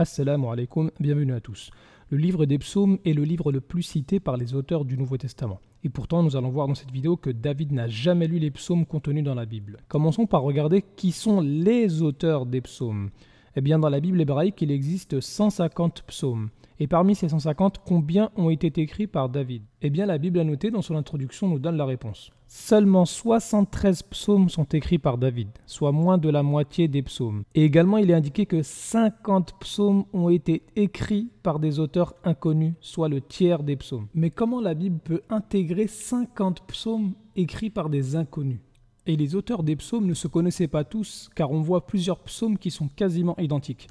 Assalamu alaikum, bienvenue à tous. Le livre des psaumes est le livre le plus cité par les auteurs du Nouveau Testament. Et pourtant, nous allons voir dans cette vidéo que David n'a jamais lu les psaumes contenus dans la Bible. Commençons par regarder qui sont les auteurs des psaumes. Eh bien, dans la Bible hébraïque, il existe 150 psaumes. Et parmi ces 150, combien ont été écrits par David Eh bien, la Bible a noté dans son introduction nous donne la réponse. Seulement 73 psaumes sont écrits par David, soit moins de la moitié des psaumes. Et également, il est indiqué que 50 psaumes ont été écrits par des auteurs inconnus, soit le tiers des psaumes. Mais comment la Bible peut intégrer 50 psaumes écrits par des inconnus et les auteurs des psaumes ne se connaissaient pas tous car on voit plusieurs psaumes qui sont quasiment identiques.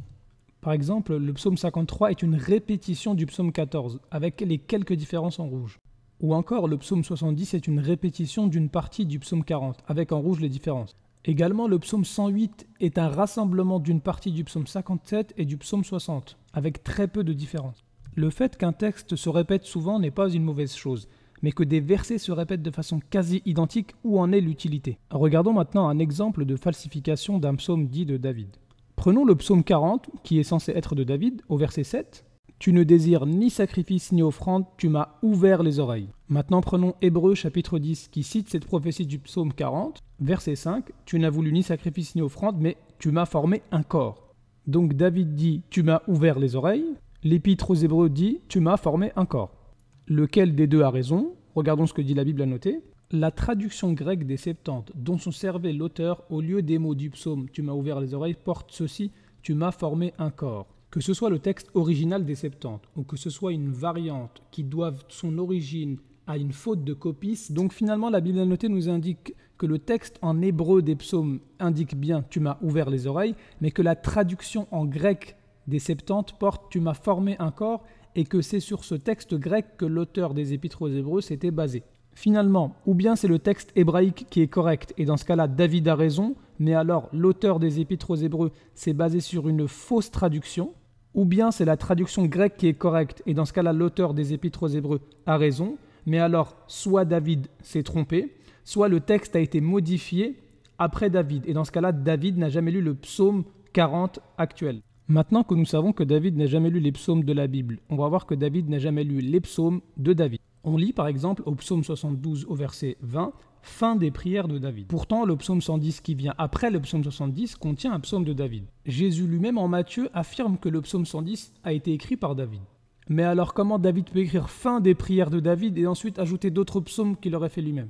Par exemple, le psaume 53 est une répétition du psaume 14, avec les quelques différences en rouge. Ou encore, le psaume 70 est une répétition d'une partie du psaume 40, avec en rouge les différences. Également, le psaume 108 est un rassemblement d'une partie du psaume 57 et du psaume 60, avec très peu de différences. Le fait qu'un texte se répète souvent n'est pas une mauvaise chose, mais que des versets se répètent de façon quasi identique, où en est l'utilité Regardons maintenant un exemple de falsification d'un psaume dit de David. Prenons le psaume 40, qui est censé être de David, au verset 7. Tu ne désires ni sacrifice ni offrande, tu m'as ouvert les oreilles. Maintenant prenons Hébreu chapitre 10 qui cite cette prophétie du psaume 40, verset 5. Tu n'as voulu ni sacrifice ni offrande, mais tu m'as formé un corps. Donc David dit Tu m'as ouvert les oreilles. L'épître aux Hébreux dit Tu m'as formé un corps. Lequel des deux a raison Regardons ce que dit la Bible à noter. La traduction grecque des Septante, dont se servait l'auteur au lieu des mots du psaume Tu m'as ouvert les oreilles, porte ceci Tu m'as formé un corps. Que ce soit le texte original des Septante ou que ce soit une variante qui doive son origine à une faute de copie, donc finalement la Bible à noter nous indique que le texte en hébreu des psaumes indique bien Tu m'as ouvert les oreilles, mais que la traduction en grec des Septante porte Tu m'as formé un corps et que c'est sur ce texte grec que l'auteur des Épîtres aux Hébreux s'était basé. Finalement, ou bien c'est le texte hébraïque qui est correct, et dans ce cas-là, David a raison, mais alors l'auteur des Épîtres aux Hébreux s'est basé sur une fausse traduction, ou bien c'est la traduction grecque qui est correcte, et dans ce cas-là, l'auteur des Épîtres aux Hébreux a raison, mais alors soit David s'est trompé, soit le texte a été modifié après David, et dans ce cas-là, David n'a jamais lu le psaume 40 actuel. Maintenant que nous savons que David n'a jamais lu les psaumes de la Bible, on va voir que David n'a jamais lu les psaumes de David. On lit par exemple au psaume 72 au verset 20 Fin des prières de David. Pourtant, le psaume 110 qui vient après le psaume 70 contient un psaume de David. Jésus lui-même en Matthieu affirme que le psaume 110 a été écrit par David. Mais alors comment David peut écrire fin des prières de David et ensuite ajouter d'autres psaumes qu'il aurait fait lui-même